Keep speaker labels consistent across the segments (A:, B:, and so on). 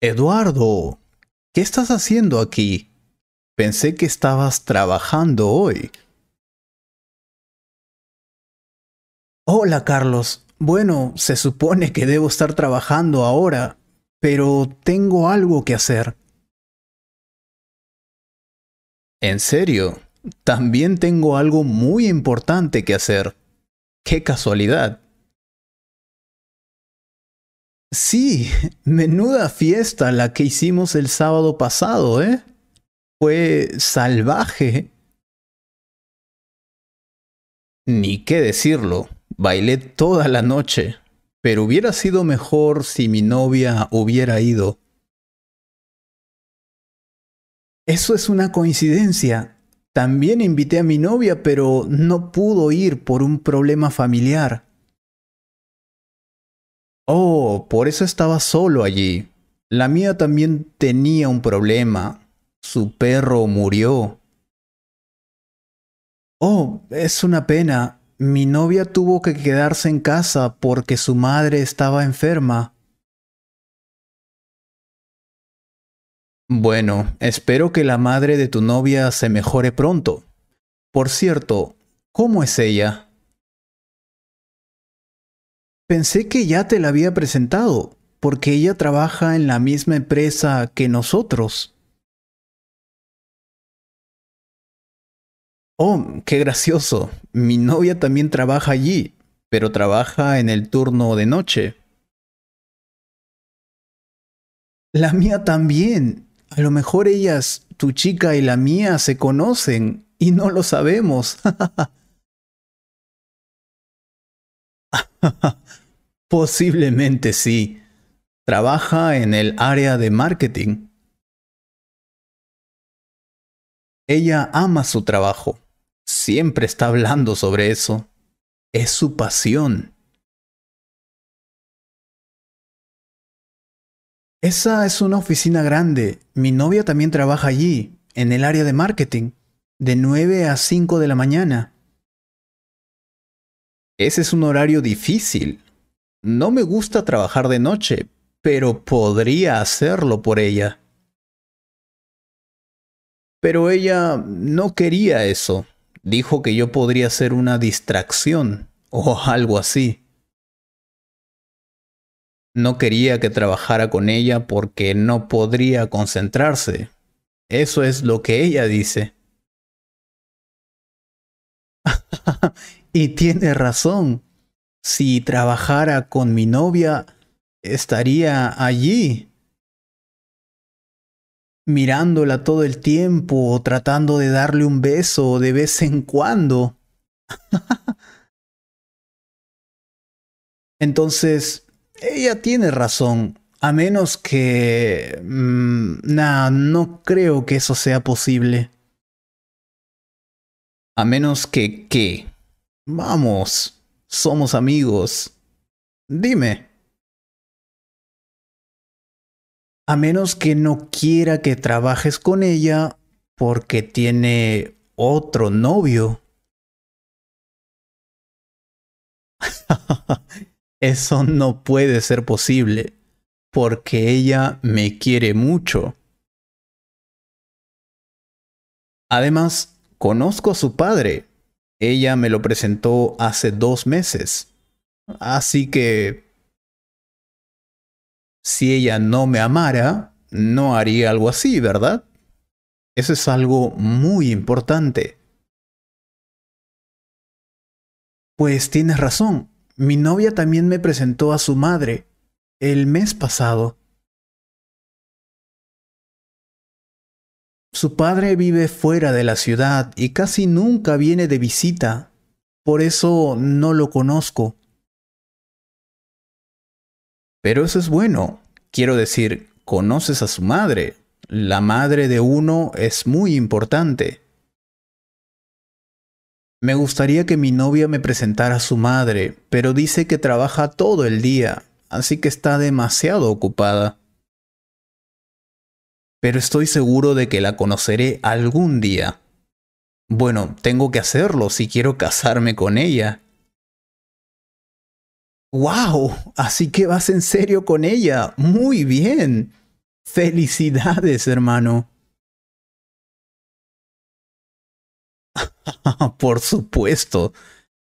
A: Eduardo, ¿qué estás haciendo aquí? Pensé que estabas trabajando hoy. Hola, Carlos. Bueno, se supone que debo estar trabajando ahora, pero tengo algo que hacer. En serio, también tengo algo muy importante que hacer. ¡Qué casualidad! Sí, menuda fiesta la que hicimos el sábado pasado, ¿eh? Fue salvaje. Ni qué decirlo, bailé toda la noche, pero hubiera sido mejor si mi novia hubiera ido. Eso es una coincidencia. También invité a mi novia, pero no pudo ir por un problema familiar. Oh, por eso estaba solo allí. La mía también tenía un problema. Su perro murió. Oh, es una pena. Mi novia tuvo que quedarse en casa porque su madre estaba enferma. Bueno, espero que la madre de tu novia se mejore pronto. Por cierto, ¿cómo es ella? Pensé que ya te la había presentado, porque ella trabaja en la misma empresa que nosotros. Oh, qué gracioso. Mi novia también trabaja allí, pero trabaja en el turno de noche. La mía también. A lo mejor ellas, tu chica y la mía, se conocen y no lo sabemos. Ah, Posiblemente sí. Trabaja en el área de marketing. Ella ama su trabajo. Siempre está hablando sobre eso. Es su pasión. Esa es una oficina grande. Mi novia también trabaja allí, en el área de marketing, de 9 a 5 de la mañana. Ese es un horario difícil. No me gusta trabajar de noche, pero podría hacerlo por ella. Pero ella no quería eso. Dijo que yo podría ser una distracción o algo así. No quería que trabajara con ella porque no podría concentrarse. Eso es lo que ella dice. y tiene razón si trabajara con mi novia, estaría allí, mirándola todo el tiempo o tratando de darle un beso de vez en cuando. Entonces, ella tiene razón, a menos que... Mm, nah, no creo que eso sea posible. A menos que... ¿Qué? Vamos somos amigos. Dime. A menos que no quiera que trabajes con ella porque tiene otro novio. Eso no puede ser posible, porque ella me quiere mucho. Además, conozco a su padre. Ella me lo presentó hace dos meses. Así que... Si ella no me amara, no haría algo así, ¿verdad? Eso es algo muy importante. Pues tienes razón. Mi novia también me presentó a su madre el mes pasado. Su padre vive fuera de la ciudad y casi nunca viene de visita, por eso no lo conozco. Pero eso es bueno. Quiero decir, conoces a su madre. La madre de uno es muy importante. Me gustaría que mi novia me presentara a su madre, pero dice que trabaja todo el día, así que está demasiado ocupada pero estoy seguro de que la conoceré algún día. Bueno, tengo que hacerlo si quiero casarme con ella. ¡Wow! Así que vas en serio con ella. Muy bien. Felicidades, hermano. Por supuesto.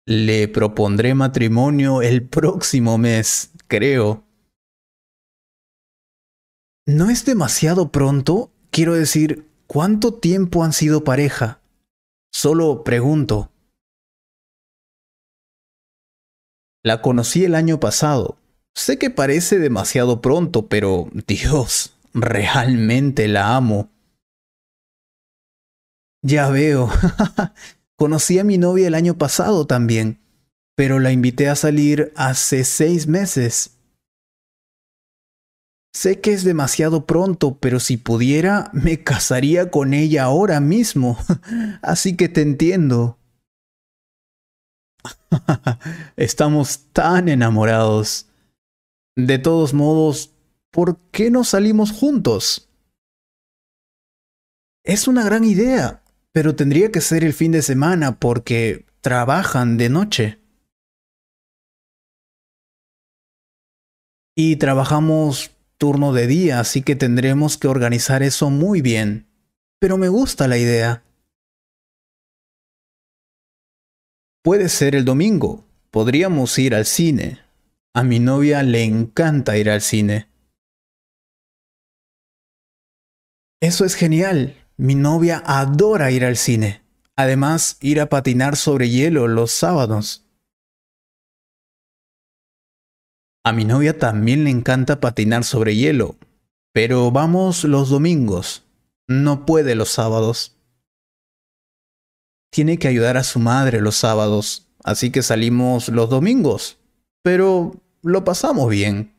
A: Le propondré matrimonio el próximo mes, creo. ¿No es demasiado pronto? Quiero decir, ¿cuánto tiempo han sido pareja? Solo pregunto. La conocí el año pasado. Sé que parece demasiado pronto, pero Dios, realmente la amo. Ya veo. conocí a mi novia el año pasado también, pero la invité a salir hace seis meses. Sé que es demasiado pronto, pero si pudiera, me casaría con ella ahora mismo. Así que te entiendo. Estamos tan enamorados. De todos modos, ¿por qué no salimos juntos? Es una gran idea, pero tendría que ser el fin de semana porque trabajan de noche. Y trabajamos turno de día, así que tendremos que organizar eso muy bien. Pero me gusta la idea. Puede ser el domingo. Podríamos ir al cine. A mi novia le encanta ir al cine. Eso es genial. Mi novia adora ir al cine. Además, ir a patinar sobre hielo los sábados. A mi novia también le encanta patinar sobre hielo, pero vamos los domingos. No puede los sábados. Tiene que ayudar a su madre los sábados, así que salimos los domingos, pero lo pasamos bien.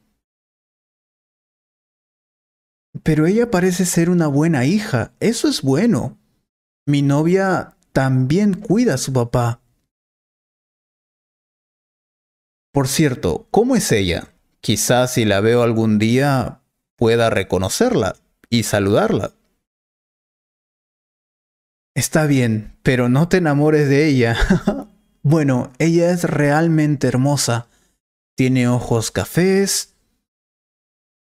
A: Pero ella parece ser una buena hija, eso es bueno. Mi novia también cuida a su papá. Por cierto, ¿cómo es ella? Quizás si la veo algún día pueda reconocerla y saludarla. Está bien, pero no te enamores de ella. bueno, ella es realmente hermosa. Tiene ojos cafés,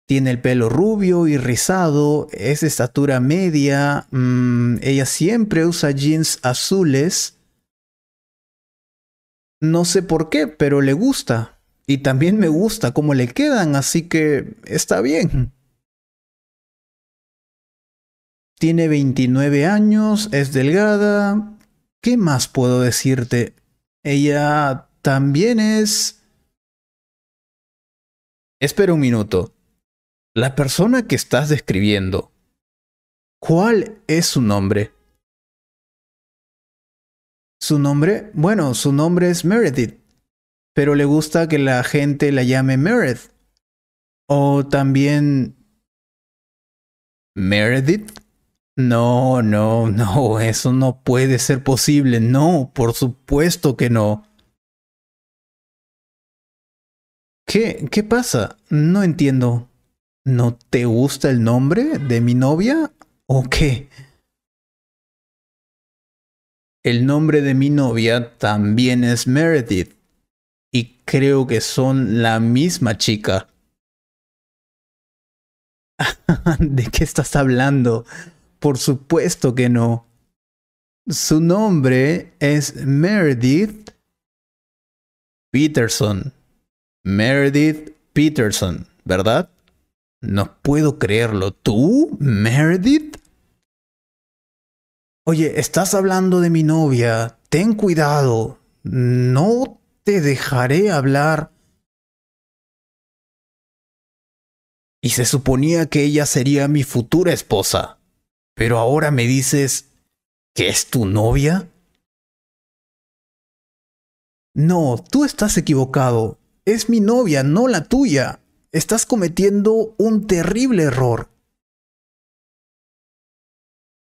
A: tiene el pelo rubio y rizado, es de estatura media, mm, ella siempre usa jeans azules no sé por qué, pero le gusta. Y también me gusta cómo le quedan, así que está bien. Tiene 29 años, es delgada. ¿Qué más puedo decirte? Ella también es... Espera un minuto. La persona que estás describiendo. ¿Cuál es su nombre? Su nombre, bueno, su nombre es Meredith, pero le gusta que la gente la llame Meredith. O también... Meredith? No, no, no, eso no puede ser posible. No, por supuesto que no. ¿Qué, qué pasa? No entiendo. ¿No te gusta el nombre de mi novia? ¿O qué? El nombre de mi novia también es Meredith. Y creo que son la misma chica. ¿De qué estás hablando? Por supuesto que no. Su nombre es Meredith Peterson. Meredith Peterson, ¿verdad? No puedo creerlo. ¿Tú, Meredith? oye, estás hablando de mi novia, ten cuidado, no te dejaré hablar. Y se suponía que ella sería mi futura esposa. Pero ahora me dices que es tu novia. No, tú estás equivocado. Es mi novia, no la tuya. Estás cometiendo un terrible error.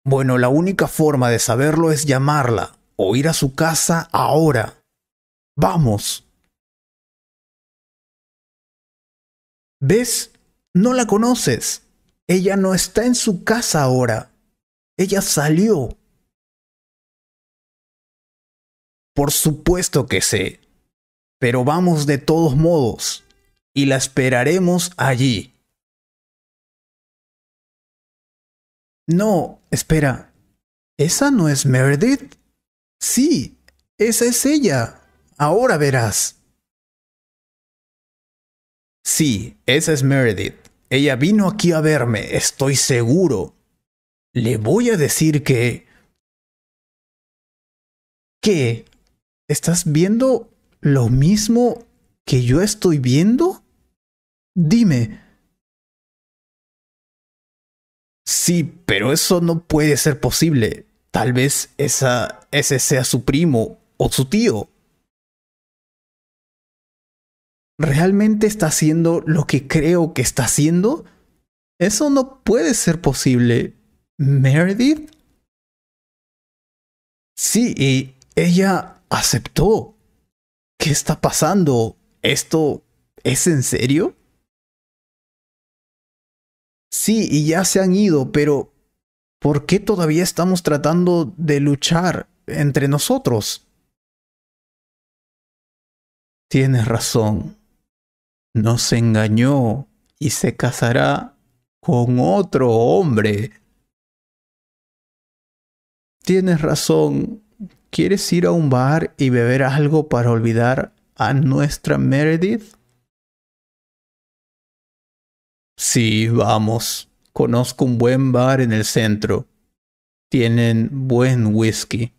A: Bueno, la única forma de saberlo es llamarla o ir a su casa ahora. Vamos. ¿Ves? No la conoces. Ella no está en su casa ahora. Ella salió. Por supuesto que sé. Pero vamos de todos modos. Y la esperaremos allí. No, espera. ¿Esa no es Meredith? Sí, esa es ella. Ahora verás. Sí, esa es Meredith. Ella vino aquí a verme, estoy seguro. Le voy a decir que... ¿Qué? ¿Estás viendo lo mismo que yo estoy viendo? Dime, Sí, pero eso no puede ser posible. Tal vez esa, ese sea su primo o su tío. ¿Realmente está haciendo lo que creo que está haciendo? Eso no puede ser posible. ¿Meredith? Sí, y ella aceptó. ¿Qué está pasando? ¿Esto es en serio? Sí, y ya se han ido, pero ¿por qué todavía estamos tratando de luchar entre nosotros? Tienes razón. Nos engañó y se casará con otro hombre. Tienes razón. ¿Quieres ir a un bar y beber algo para olvidar a nuestra Meredith? Sí, vamos. Conozco un buen bar en el centro. Tienen buen whisky.